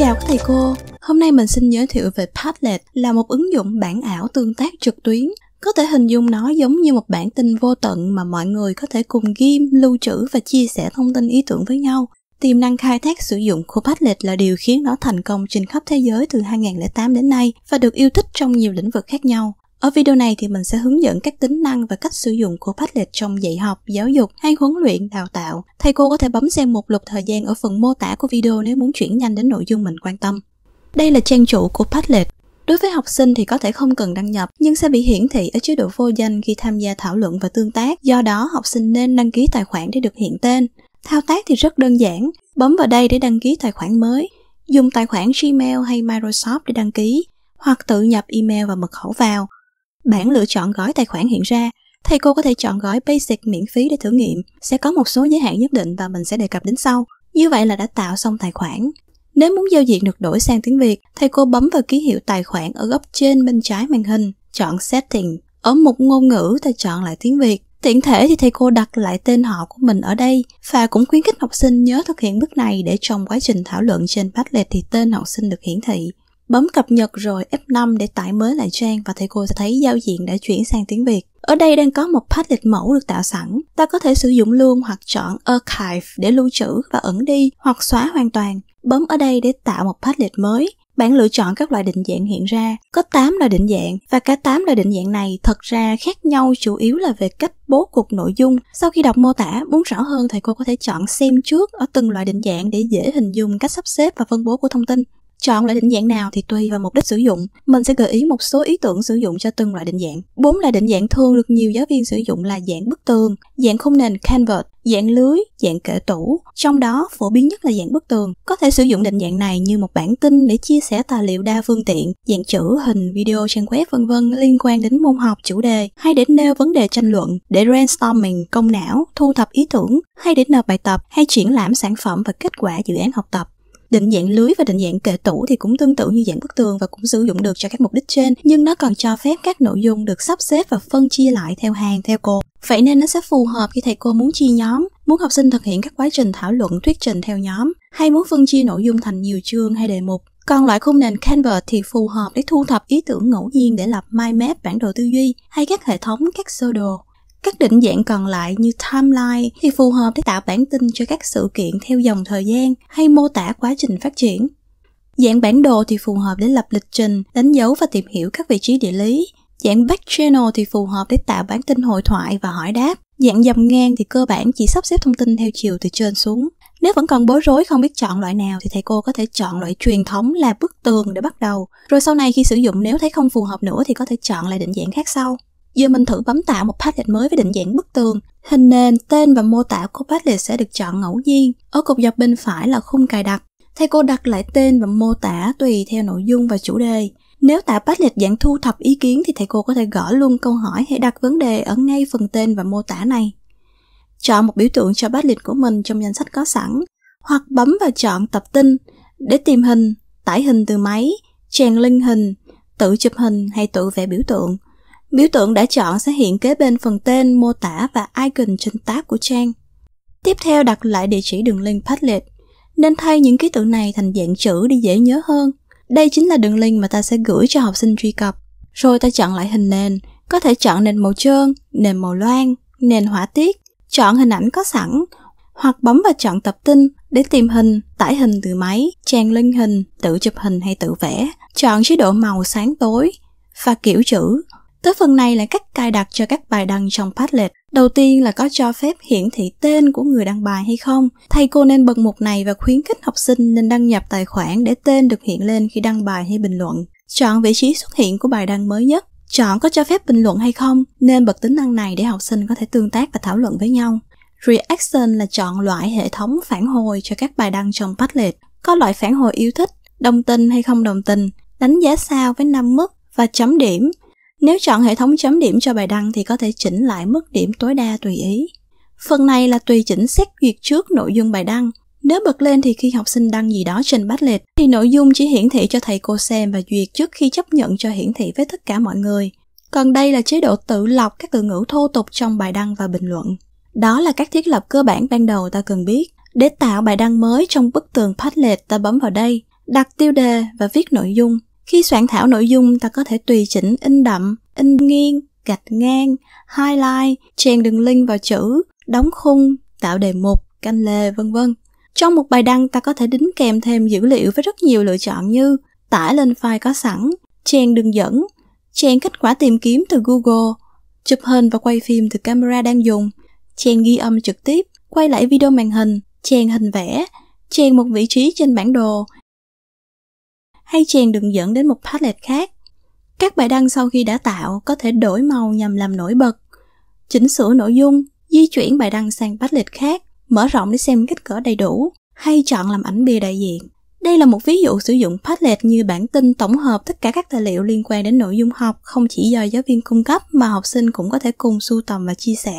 chào các thầy cô. Hôm nay mình xin giới thiệu về Padlet là một ứng dụng bản ảo tương tác trực tuyến. Có thể hình dung nó giống như một bản tin vô tận mà mọi người có thể cùng ghim, lưu trữ và chia sẻ thông tin ý tưởng với nhau. Tiềm năng khai thác sử dụng của Padlet là điều khiến nó thành công trên khắp thế giới từ 2008 đến nay và được yêu thích trong nhiều lĩnh vực khác nhau. Ở video này thì mình sẽ hướng dẫn các tính năng và cách sử dụng của Padlet trong dạy học, giáo dục hay huấn luyện, đào tạo. Thầy cô có thể bấm xem một lục thời gian ở phần mô tả của video nếu muốn chuyển nhanh đến nội dung mình quan tâm. Đây là trang chủ của Padlet. Đối với học sinh thì có thể không cần đăng nhập, nhưng sẽ bị hiển thị ở chế độ vô danh khi tham gia thảo luận và tương tác. Do đó, học sinh nên đăng ký tài khoản để được hiện tên. Thao tác thì rất đơn giản, bấm vào đây để đăng ký tài khoản mới, dùng tài khoản Gmail hay Microsoft để đăng ký, hoặc tự nhập email và mật khẩu vào, Bản lựa chọn gói tài khoản hiện ra, thầy cô có thể chọn gói Basic miễn phí để thử nghiệm, sẽ có một số giới hạn nhất định và mình sẽ đề cập đến sau. Như vậy là đã tạo xong tài khoản. Nếu muốn giao diện được đổi sang tiếng Việt, thầy cô bấm vào ký hiệu tài khoản ở góc trên bên trái màn hình, chọn Setting. Ở mục ngôn ngữ, thầy chọn lại tiếng Việt. Tiện thể thì thầy cô đặt lại tên họ của mình ở đây và cũng khuyến khích học sinh nhớ thực hiện bước này để trong quá trình thảo luận trên Padlet thì tên học sinh được hiển thị. Bấm cập nhật rồi F5 để tải mới lại trang và thầy cô sẽ thấy giao diện đã chuyển sang tiếng Việt. Ở đây đang có một path lịch mẫu được tạo sẵn. Ta có thể sử dụng luôn hoặc chọn Archive để lưu trữ và ẩn đi hoặc xóa hoàn toàn. Bấm ở đây để tạo một path lịch mới. Bạn lựa chọn các loại định dạng hiện ra. Có 8 loại định dạng và cả 8 loại định dạng này thật ra khác nhau chủ yếu là về cách bố cục nội dung. Sau khi đọc mô tả, muốn rõ hơn thầy cô có thể chọn xem trước ở từng loại định dạng để dễ hình dung cách sắp xếp và phân bố của thông tin. Chọn loại định dạng nào thì tùy vào mục đích sử dụng, mình sẽ gợi ý một số ý tưởng sử dụng cho từng loại định dạng. Bốn loại định dạng thường được nhiều giáo viên sử dụng là dạng bức tường, dạng khung nền canvas, dạng lưới, dạng kệ tủ. Trong đó, phổ biến nhất là dạng bức tường. Có thể sử dụng định dạng này như một bản tin để chia sẻ tài liệu đa phương tiện, dạng chữ, hình, video, trang web vân vân liên quan đến môn học chủ đề, hay để nêu vấn đề tranh luận, để brainstorming công não, thu thập ý tưởng, hay để nộp bài tập, hay triển lãm sản phẩm và kết quả dự án học tập. Định dạng lưới và định dạng kệ tủ thì cũng tương tự như dạng bức tường và cũng sử dụng được cho các mục đích trên, nhưng nó còn cho phép các nội dung được sắp xếp và phân chia lại theo hàng, theo cột. Vậy nên nó sẽ phù hợp khi thầy cô muốn chia nhóm, muốn học sinh thực hiện các quá trình thảo luận thuyết trình theo nhóm, hay muốn phân chia nội dung thành nhiều chương hay đề mục. Còn loại khung nền Canva thì phù hợp để thu thập ý tưởng ngẫu nhiên để lập mind map bản đồ tư duy hay các hệ thống các sơ đồ. Các định dạng còn lại như timeline thì phù hợp để tạo bản tin cho các sự kiện theo dòng thời gian hay mô tả quá trình phát triển. Dạng bản đồ thì phù hợp để lập lịch trình, đánh dấu và tìm hiểu các vị trí địa lý. Dạng back channel thì phù hợp để tạo bản tin hội thoại và hỏi đáp. Dạng dầm ngang thì cơ bản chỉ sắp xếp thông tin theo chiều từ trên xuống. Nếu vẫn còn bối rối không biết chọn loại nào thì thầy cô có thể chọn loại truyền thống là bức tường để bắt đầu. Rồi sau này khi sử dụng nếu thấy không phù hợp nữa thì có thể chọn lại định dạng khác sau. Giờ mình thử bấm tạo một palette mới với định dạng bức tường. Hình nền, tên và mô tả của palette sẽ được chọn ngẫu nhiên. Ở cột dọc bên phải là khung cài đặt. Thầy cô đặt lại tên và mô tả tùy theo nội dung và chủ đề. Nếu tạo palette dạng thu thập ý kiến thì thầy cô có thể gõ luôn câu hỏi hay đặt vấn đề ở ngay phần tên và mô tả này. Chọn một biểu tượng cho palette của mình trong danh sách có sẵn, hoặc bấm vào chọn tập tin để tìm hình, tải hình từ máy, chèn link hình, tự chụp hình hay tự vẽ biểu tượng – Biểu tượng đã chọn sẽ hiện kế bên phần tên, mô tả và icon trên tab của trang. Tiếp theo đặt lại địa chỉ đường link Padlet. Nên thay những ký tự này thành dạng chữ để dễ nhớ hơn. Đây chính là đường link mà ta sẽ gửi cho học sinh truy cập. Rồi ta chọn lại hình nền, có thể chọn nền màu trơn, nền màu loang, nền họa tiết, chọn hình ảnh có sẵn, hoặc bấm vào chọn tập tin để tìm hình, tải hình từ máy, trang link hình, tự chụp hình hay tự vẽ. Chọn chế độ màu sáng tối và kiểu chữ Tới phần này là cách cài đặt cho các bài đăng trong Padlet. Đầu tiên là có cho phép hiển thị tên của người đăng bài hay không. Thầy cô nên bật mục này và khuyến khích học sinh nên đăng nhập tài khoản để tên được hiện lên khi đăng bài hay bình luận. Chọn vị trí xuất hiện của bài đăng mới nhất. Chọn có cho phép bình luận hay không, nên bật tính năng này để học sinh có thể tương tác và thảo luận với nhau. Reaction là chọn loại hệ thống phản hồi cho các bài đăng trong Padlet. Có loại phản hồi yêu thích, đồng tình hay không đồng tình, đánh giá sao với 5 mức và chấm điểm nếu chọn hệ thống chấm điểm cho bài đăng thì có thể chỉnh lại mức điểm tối đa tùy ý. Phần này là tùy chỉnh xét duyệt trước nội dung bài đăng. Nếu bật lên thì khi học sinh đăng gì đó trên Padlet thì nội dung chỉ hiển thị cho thầy cô xem và duyệt trước khi chấp nhận cho hiển thị với tất cả mọi người. Còn đây là chế độ tự lọc các từ ngữ thô tục trong bài đăng và bình luận. Đó là các thiết lập cơ bản ban đầu ta cần biết. Để tạo bài đăng mới trong bức tường Padlet ta bấm vào đây, đặt tiêu đề và viết nội dung. Khi soạn thảo nội dung, ta có thể tùy chỉnh in đậm, in nghiêng, gạch ngang, highlight, chèn đường link vào chữ, đóng khung, tạo đề mục, canh lề, vân vân. Trong một bài đăng, ta có thể đính kèm thêm dữ liệu với rất nhiều lựa chọn như tải lên file có sẵn, chèn đường dẫn, chèn kết quả tìm kiếm từ Google, chụp hình và quay phim từ camera đang dùng, chèn ghi âm trực tiếp, quay lại video màn hình, chèn hình vẽ, chèn một vị trí trên bản đồ, hay chèn đừng dẫn đến một palette khác. Các bài đăng sau khi đã tạo có thể đổi màu nhằm làm nổi bật, chỉnh sửa nội dung, di chuyển bài đăng sang palette khác, mở rộng để xem kích cỡ đầy đủ, hay chọn làm ảnh bìa đại diện. Đây là một ví dụ sử dụng Padlet như bản tin tổng hợp tất cả các tài liệu liên quan đến nội dung học không chỉ do giáo viên cung cấp mà học sinh cũng có thể cùng sưu tầm và chia sẻ.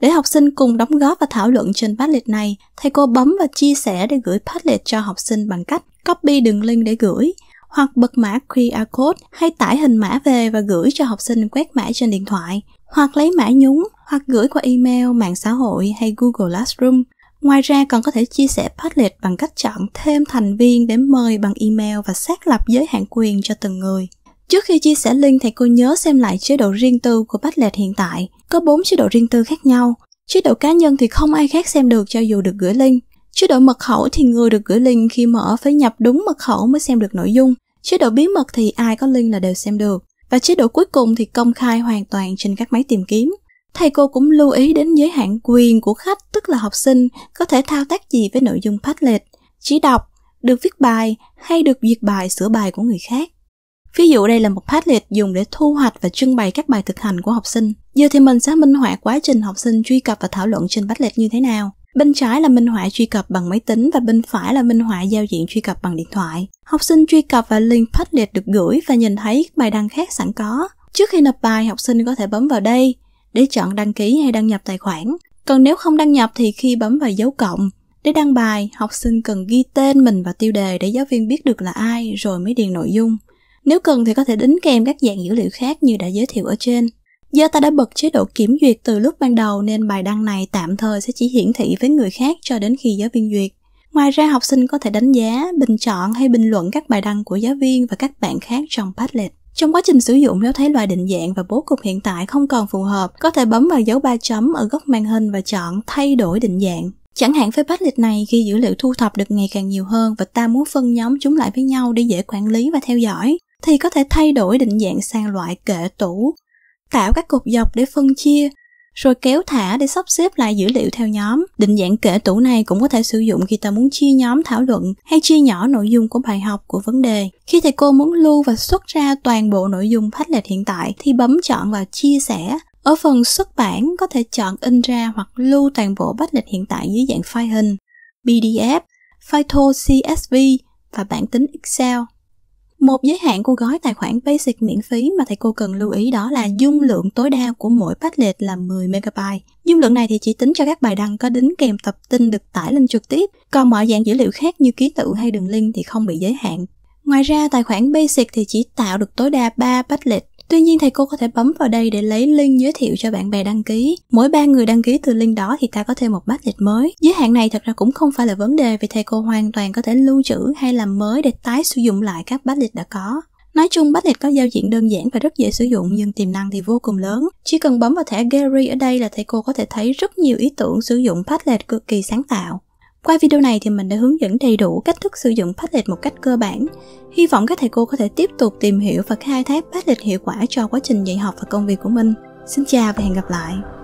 Để học sinh cùng đóng góp và thảo luận trên Padlet này, thầy cô bấm và chia sẻ để gửi Padlet cho học sinh bằng cách copy đường link để gửi hoặc bật mã QR code hay tải hình mã về và gửi cho học sinh quét mã trên điện thoại, hoặc lấy mã nhúng, hoặc gửi qua email, mạng xã hội hay Google Classroom. Ngoài ra còn có thể chia sẻ Padlet bằng cách chọn thêm thành viên để mời bằng email và xác lập giới hạn quyền cho từng người. Trước khi chia sẻ link, thầy cô nhớ xem lại chế độ riêng tư của Padlet hiện tại. Có 4 chế độ riêng tư khác nhau. Chế độ cá nhân thì không ai khác xem được cho dù được gửi link. Chế độ mật khẩu thì người được gửi link khi mở phải nhập đúng mật khẩu mới xem được nội dung. Chế độ bí mật thì ai có link là đều xem được. Và chế độ cuối cùng thì công khai hoàn toàn trên các máy tìm kiếm. Thầy cô cũng lưu ý đến giới hạn quyền của khách, tức là học sinh, có thể thao tác gì với nội dung Padlet, chỉ đọc, được viết bài hay được duyệt bài sửa bài của người khác. Ví dụ đây là một Padlet dùng để thu hoạch và trưng bày các bài thực hành của học sinh. Giờ thì mình sẽ minh họa quá trình học sinh truy cập và thảo luận trên Padlet như thế nào. Bên trái là minh họa truy cập bằng máy tính và bên phải là minh họa giao diện truy cập bằng điện thoại. Học sinh truy cập vào link Padlet được gửi và nhìn thấy bài đăng khác sẵn có. Trước khi nộp bài, học sinh có thể bấm vào đây để chọn đăng ký hay đăng nhập tài khoản. Còn nếu không đăng nhập thì khi bấm vào dấu cộng để đăng bài, học sinh cần ghi tên mình và tiêu đề để giáo viên biết được là ai rồi mới điền nội dung. Nếu cần thì có thể đính kèm các dạng dữ liệu khác như đã giới thiệu ở trên. Do ta đã bật chế độ kiểm duyệt từ lúc ban đầu nên bài đăng này tạm thời sẽ chỉ hiển thị với người khác cho đến khi giáo viên duyệt. Ngoài ra học sinh có thể đánh giá, bình chọn hay bình luận các bài đăng của giáo viên và các bạn khác trong Padlet. Trong quá trình sử dụng nếu thấy loại định dạng và bố cục hiện tại không còn phù hợp, có thể bấm vào dấu ba chấm ở góc màn hình và chọn thay đổi định dạng. Chẳng hạn với Padlet này khi dữ liệu thu thập được ngày càng nhiều hơn và ta muốn phân nhóm chúng lại với nhau để dễ quản lý và theo dõi, thì có thể thay đổi định dạng sang loại kệ tủ tạo các cột dọc để phân chia rồi kéo thả để sắp xếp lại dữ liệu theo nhóm. Định dạng kể tủ này cũng có thể sử dụng khi ta muốn chia nhóm thảo luận hay chia nhỏ nội dung của bài học của vấn đề. Khi thầy cô muốn lưu và xuất ra toàn bộ nội dung Padlet hiện tại thì bấm chọn vào chia sẻ. Ở phần xuất bản có thể chọn in ra hoặc lưu toàn bộ lịch hiện tại dưới dạng file hình, PDF, file thô CSV và bản tính Excel. Một giới hạn của gói tài khoản Basic miễn phí mà thầy cô cần lưu ý đó là dung lượng tối đa của mỗi Padlet là 10 MB. Dung lượng này thì chỉ tính cho các bài đăng có đính kèm tập tin được tải lên trực tiếp, còn mọi dạng dữ liệu khác như ký tự hay đường link thì không bị giới hạn. Ngoài ra, tài khoản Basic thì chỉ tạo được tối đa 3 Padlet Tuy nhiên thì cô có thể bấm vào đây để lấy link giới thiệu cho bạn bè đăng ký. Mỗi ba người đăng ký từ link đó thì ta có thêm một mát lịch mới. Giới hạn này thật ra cũng không phải là vấn đề vì thầy cô hoàn toàn có thể lưu trữ hay làm mới để tái sử dụng lại các bát lịch đã có. Nói chung, lịch có giao diện đơn giản và rất dễ sử dụng nhưng tiềm năng thì vô cùng lớn. Chỉ cần bấm vào thẻ Gallery ở đây là thầy cô có thể thấy rất nhiều ý tưởng sử dụng lịch cực kỳ sáng tạo. Qua video này thì mình đã hướng dẫn đầy đủ cách thức sử dụng Padlet một cách cơ bản. Hy vọng các thầy cô có thể tiếp tục tìm hiểu và khai thác Padlet hiệu quả cho quá trình dạy học và công việc của mình. Xin chào và hẹn gặp lại!